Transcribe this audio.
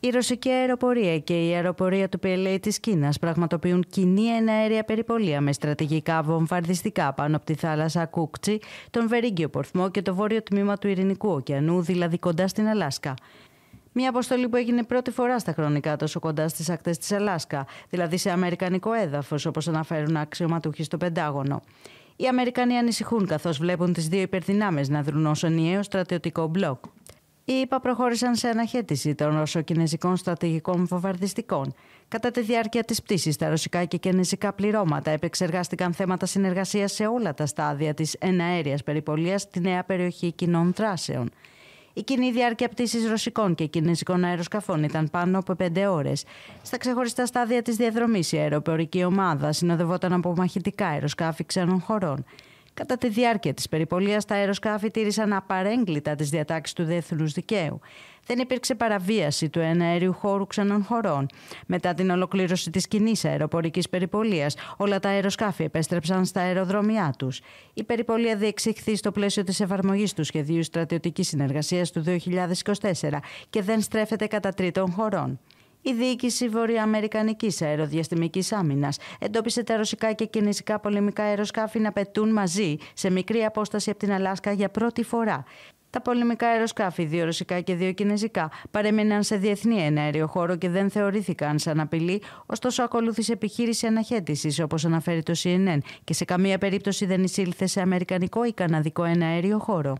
Η ρωσική αεροπορία και η αεροπορία του PLA της Κίνας πραγματοποιούν κοινή εναέρια περιπολία με στρατηγικά βομβαρδιστικά πάνω από τη θάλασσα Κούκτσι, τον Βερίγκιο Πορθμό και το βόρειο τμήμα του Ειρηνικού ωκεανού, δηλαδή κοντά στην Αλάσκα. Μια αποστολή που έγινε πρώτη φορά στα χρονικά τόσο κοντά στις ακτές της Αλάσκα, δηλαδή σε αμερικανικό έδαφος, όπως αναφέρουν αξιωματούχοι στο Πεντάγωνο. Οι Αμερικανοί ανησυχούν καθώς βλέπουν τις δύο υπερδυνάμεις να δρουν ως ενιαίο στρατιωτικό μπλοκ. Οι ΗΠΑ προχώρησαν σε αναχέτηση των ρωσοκινέζικων στρατηγικών βομβαρδιστικών. Κατά τη διάρκεια της πτήσης, τα ρωσικά και κινέζικα πληρώματα επεξεργάστηκαν θέματα συνεργασίας σε όλα τα στάδια της εναέρεια περιπολίας στη νέα περιοχή κοινών δράσεων. Η κοινή διάρκεια πτήσης ρωσικών και κινέζικων αεροσκαφών ήταν πάνω από 5 ώρες. Στα ξεχωριστά στάδια της διαδρομής, η αεροπορική ομάδα συνοδευόταν από μαχητικά αεροσκάφη ξένων χωρών. Κατά τη διάρκεια της περιπολίας, τα αεροσκάφη τήρησαν απαρέγκλητα τις διατάξεις του διεθνούς δικαίου. Δεν υπήρξε παραβίαση του εναέριου χώρου ξενών χωρών. Μετά την ολοκλήρωση της κοινής αεροπορικής περιπολίας, όλα τα αεροσκάφη επέστρεψαν στα αεροδρόμια τους. Η περιπολία διεξήχθη στο πλαίσιο της εφαρμογής του Σχεδίου Στρατιωτικής Συνεργασίας του 2024 και δεν στρέφεται κατά τρίτων χωρών. Η διοίκηση Βορειοαμερικανικής Αεροδιαστημικής Άμυνας εντόπισε τα ρωσικά και κινέζικα πολεμικά αεροσκάφη να πετούν μαζί σε μικρή απόσταση από την Αλάσκα για πρώτη φορά. Τα πολεμικά αεροσκάφη, δύο ρωσικά και δύο κινέζικα, παρέμειναν σε διεθνή εναέριο χώρο και δεν θεωρήθηκαν σαν απειλή, ωστόσο ακολούθησε επιχείρηση αναχέτησης, όπως αναφέρει το CNN, και σε καμία περίπτωση δεν εισήλθε σε αμερικανικό ή καναδικό εναέριο χώρο.